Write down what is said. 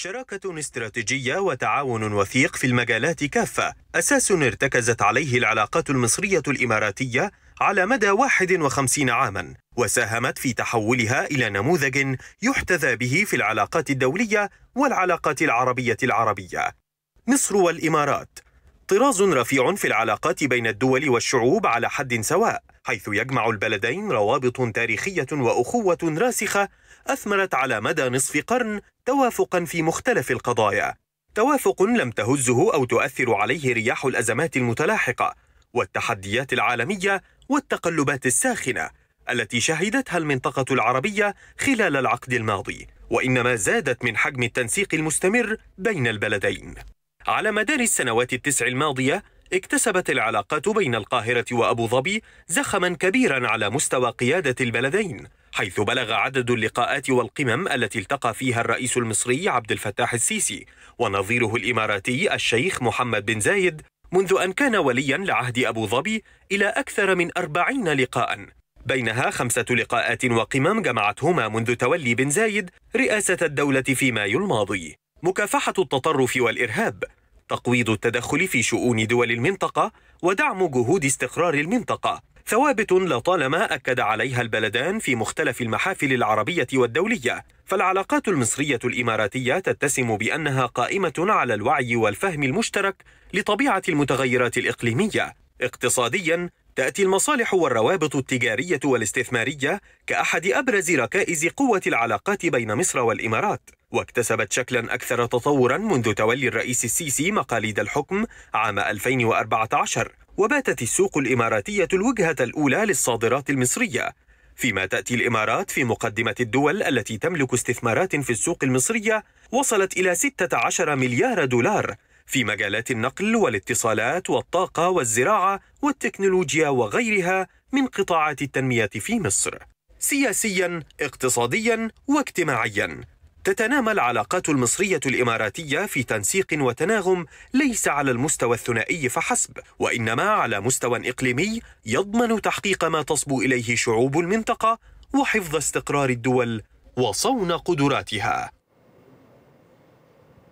شراكة استراتيجية وتعاون وثيق في المجالات كافة أساس ارتكزت عليه العلاقات المصرية الإماراتية على مدى 51 عاما وساهمت في تحولها إلى نموذج يحتذى به في العلاقات الدولية والعلاقات العربية العربية مصر والإمارات طراز رفيع في العلاقات بين الدول والشعوب على حد سواء حيث يجمع البلدين روابط تاريخية وأخوة راسخة أثمرت على مدى نصف قرن توافقا في مختلف القضايا توافق لم تهزه أو تؤثر عليه رياح الأزمات المتلاحقة والتحديات العالمية والتقلبات الساخنة التي شهدتها المنطقة العربية خلال العقد الماضي وإنما زادت من حجم التنسيق المستمر بين البلدين على مدار السنوات التسع الماضية اكتسبت العلاقات بين القاهرة وأبو ظبي زخما كبيرا على مستوى قيادة البلدين حيث بلغ عدد اللقاءات والقمم التي التقى فيها الرئيس المصري عبد الفتاح السيسي ونظيره الإماراتي الشيخ محمد بن زايد منذ أن كان وليا لعهد أبو ظبي إلى أكثر من أربعين لقاء بينها خمسة لقاءات وقمم جمعتهما منذ تولي بن زايد رئاسة الدولة في مايو الماضي مكافحة التطرف والإرهاب تقويض التدخل في شؤون دول المنطقة ودعم جهود استقرار المنطقة ثوابت لطالما أكد عليها البلدان في مختلف المحافل العربية والدولية فالعلاقات المصرية الإماراتية تتسم بأنها قائمة على الوعي والفهم المشترك لطبيعة المتغيرات الإقليمية اقتصاديا تأتي المصالح والروابط التجارية والاستثمارية كأحد أبرز ركائز قوة العلاقات بين مصر والإمارات واكتسبت شكلا أكثر تطورا منذ تولي الرئيس السيسي مقاليد الحكم عام 2014 وباتت السوق الإماراتية الوجهة الأولى للصادرات المصرية فيما تأتي الإمارات في مقدمة الدول التي تملك استثمارات في السوق المصرية وصلت إلى 16 مليار دولار في مجالات النقل والاتصالات والطاقة والزراعة والتكنولوجيا وغيرها من قطاعات التنمية في مصر سياسيا اقتصاديا واجتماعيا تتنامى العلاقات المصرية الإماراتية في تنسيق وتناغم ليس على المستوى الثنائي فحسب وإنما على مستوى إقليمي يضمن تحقيق ما تصبو إليه شعوب المنطقة وحفظ استقرار الدول وصون قدراتها